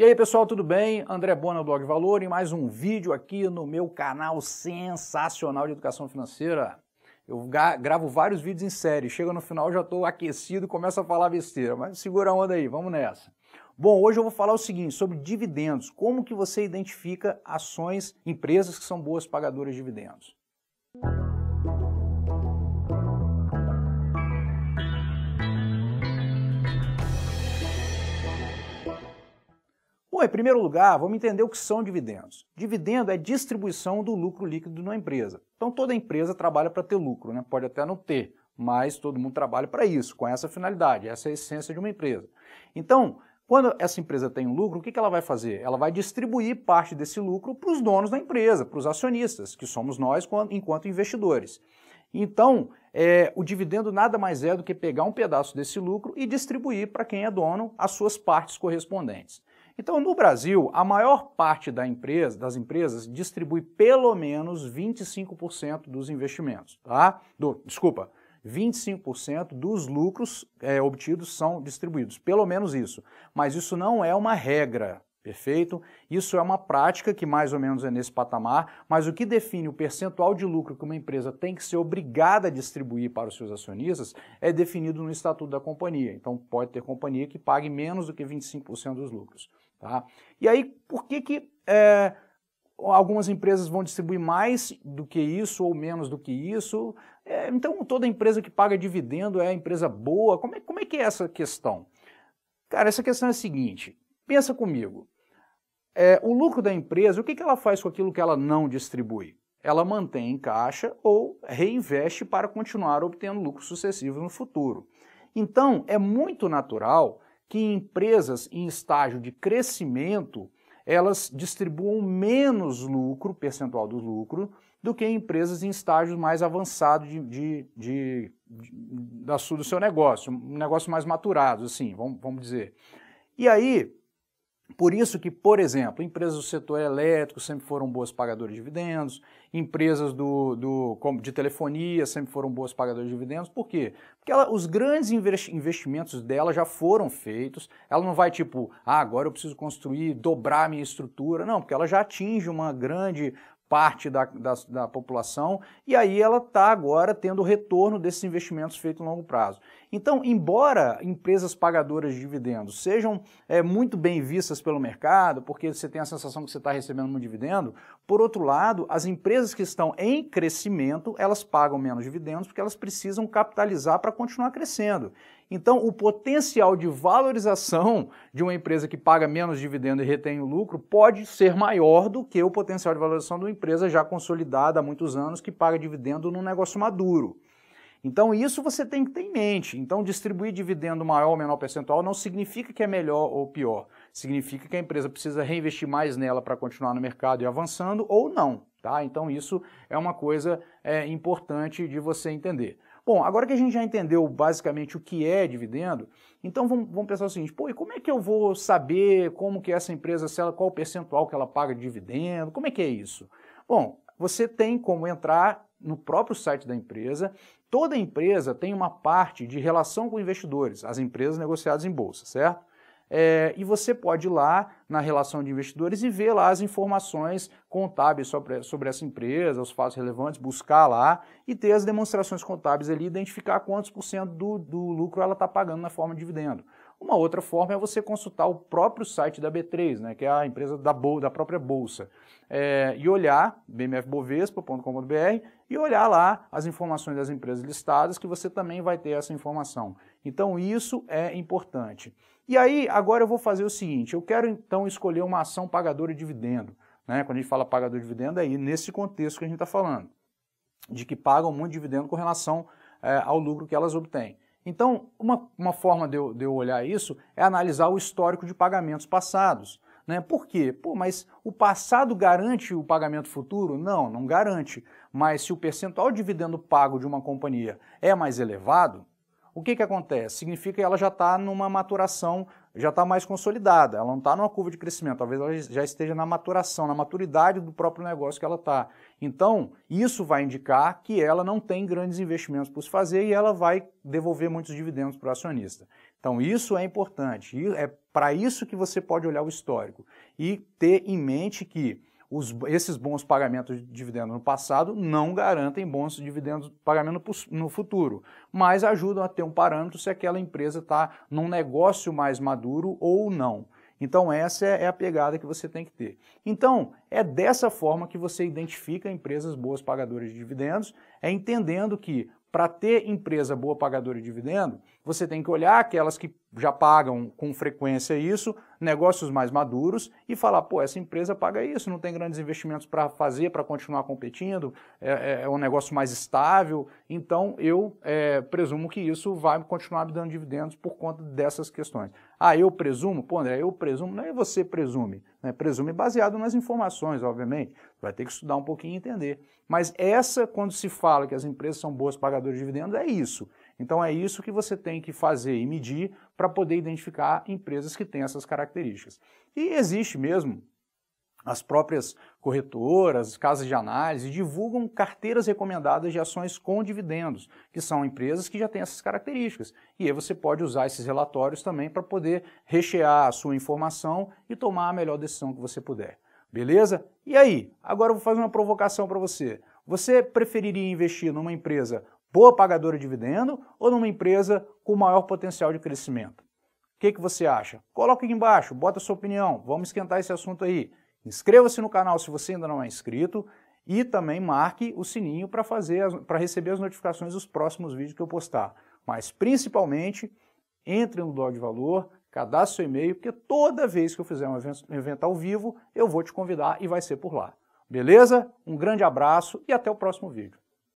E aí pessoal, tudo bem? André Bona, Blog Valor, e mais um vídeo aqui no meu canal sensacional de educação financeira. Eu gravo vários vídeos em série, chega no final já estou aquecido e começo a falar besteira, mas segura a onda aí, vamos nessa. Bom, hoje eu vou falar o seguinte, sobre dividendos, como que você identifica ações, empresas que são boas pagadoras de dividendos. Música Bom, em primeiro lugar, vamos entender o que são dividendos. Dividendo é distribuição do lucro líquido na empresa. Então toda empresa trabalha para ter lucro, né? pode até não ter, mas todo mundo trabalha para isso, com essa finalidade, essa é a essência de uma empresa. Então, quando essa empresa tem um lucro, o que ela vai fazer? Ela vai distribuir parte desse lucro para os donos da empresa, para os acionistas, que somos nós enquanto investidores. Então, é, o dividendo nada mais é do que pegar um pedaço desse lucro e distribuir para quem é dono as suas partes correspondentes. Então, no Brasil, a maior parte da empresa, das empresas distribui pelo menos 25% dos investimentos, tá? Do, desculpa, 25% dos lucros é, obtidos são distribuídos, pelo menos isso. Mas isso não é uma regra, perfeito? Isso é uma prática que mais ou menos é nesse patamar, mas o que define o percentual de lucro que uma empresa tem que ser obrigada a distribuir para os seus acionistas é definido no estatuto da companhia. Então pode ter companhia que pague menos do que 25% dos lucros. Tá? E aí, por que, que é, algumas empresas vão distribuir mais do que isso ou menos do que isso? É, então, toda empresa que paga dividendo é empresa boa? Como é, como é que é essa questão? Cara, essa questão é a seguinte: pensa comigo. É, o lucro da empresa, o que, que ela faz com aquilo que ela não distribui? Ela mantém em caixa ou reinveste para continuar obtendo lucros sucessivos no futuro. Então, é muito natural que empresas em estágio de crescimento elas distribuam menos lucro, percentual do lucro, do que empresas em estágios mais avançados de, de, de, de, da, do seu negócio, um negócio mais maturado, assim, vamos, vamos dizer. E aí, por isso que, por exemplo, empresas do setor elétrico sempre foram boas pagadoras de dividendos, empresas do, do, de telefonia sempre foram boas pagadoras de dividendos. Por quê? Porque ela, os grandes investimentos dela já foram feitos. Ela não vai tipo, ah, agora eu preciso construir, dobrar minha estrutura. Não, porque ela já atinge uma grande parte da, da, da, população, e aí ela está agora tendo retorno desses investimentos feitos a longo prazo. Então, embora empresas pagadoras de dividendos sejam é, muito bem vistas pelo mercado, porque você tem a sensação que você está recebendo um dividendo, por outro lado, as empresas que estão em crescimento, elas pagam menos dividendos porque elas precisam capitalizar para continuar crescendo. Então, o potencial de valorização de uma empresa que paga menos dividendo e retém o lucro pode ser maior do que o potencial de valorização de uma empresa já consolidada há muitos anos que paga dividendo num negócio maduro. Então, isso você tem que ter em mente. Então, distribuir dividendo maior ou menor percentual não significa que é melhor ou pior. Significa que a empresa precisa reinvestir mais nela para continuar no mercado e avançando ou não. Tá? Então, isso é uma coisa é, importante de você entender. Bom, agora que a gente já entendeu basicamente o que é dividendo, então vamos, vamos, pensar o seguinte, pô, e como é que eu vou saber como que essa empresa, ela, qual o percentual que ela paga de dividendo, como é que é isso? Bom, você tem como entrar no próprio site da empresa, toda empresa tem uma parte de relação com investidores, as empresas negociadas em bolsa, certo? É, e você pode ir lá na relação de investidores e ver lá as informações contábeis sobre, sobre essa empresa, os fatos relevantes, buscar lá e ter as demonstrações contábeis ali, identificar quantos por cento do, do lucro ela está pagando na forma de dividendo. Uma outra forma é você consultar o próprio site da B3, né, que é a empresa da, da própria bolsa, é, e olhar bmfbovespa.com.br e olhar lá as informações das empresas listadas, que você também vai ter essa informação. Então isso é importante. E aí, agora eu vou fazer o seguinte: eu quero então escolher uma ação pagadora de dividendo. Né? Quando a gente fala pagador de dividendo, é aí nesse contexto que a gente está falando, de que pagam muito dividendo com relação é, ao lucro que elas obtêm. Então, uma, uma forma de eu, de eu olhar isso é analisar o histórico de pagamentos passados. Né? Por quê? Pô, mas o passado garante o pagamento futuro? Não, não garante. Mas se o percentual de dividendo pago de uma companhia é mais elevado, o que, que acontece? Significa que ela já está numa maturação, já está mais consolidada, ela não está numa curva de crescimento, talvez ela já esteja na maturação, na maturidade do próprio negócio que ela está. Então, isso vai indicar que ela não tem grandes investimentos por se fazer e ela vai devolver muitos dividendos para o acionista. Então, isso é importante, e é para isso que você pode olhar o histórico e ter em mente que os, esses bons pagamentos de dividendos no passado não garantem bons dividendos pagamento no futuro, mas ajudam a ter um parâmetro se aquela empresa está num negócio mais maduro ou não. Então essa é, é a pegada que você tem que ter. Então, é dessa forma que você identifica empresas boas pagadoras de dividendos, é entendendo que para ter empresa boa pagadora de dividendos você tem que olhar aquelas que já pagam com frequência isso, negócios mais maduros, e falar: pô, essa empresa paga isso, não tem grandes investimentos para fazer, para continuar competindo, é, é, é, um negócio mais estável. Então, eu é, presumo que isso vai continuar me dando dividendos por conta dessas questões. Ah, eu presumo? Pô, André, eu presumo, não é você presume. Né? Presume baseado nas informações, obviamente. Vai ter que estudar um pouquinho e entender. Mas essa, quando se fala que as empresas são boas pagadoras de dividendos, é isso. Então é isso que você tem que fazer e medir para poder identificar empresas que têm essas características. E existe mesmo as próprias corretoras, casas de análise divulgam carteiras recomendadas de ações com dividendos, que são empresas que já têm essas características. E aí você pode usar esses relatórios também para poder rechear a sua informação e tomar a melhor decisão que você puder. Beleza? E aí? Agora eu vou fazer uma provocação para você. Você preferiria investir numa empresa boa pagadora de dividendo ou numa empresa com maior potencial de crescimento? O que, que você acha? Coloque aqui embaixo, bota a sua opinião, vamos esquentar esse assunto aí. Inscreva-se no canal se você ainda não é inscrito e também marque o sininho para fazer para receber as notificações dos próximos vídeos que eu postar. Mas principalmente, entre no Dó de Valor, cadastre seu e-mail, porque toda vez que eu fizer um evento, um evento ao vivo, eu vou te convidar e vai ser por lá. Beleza? Um grande abraço e até o próximo vídeo.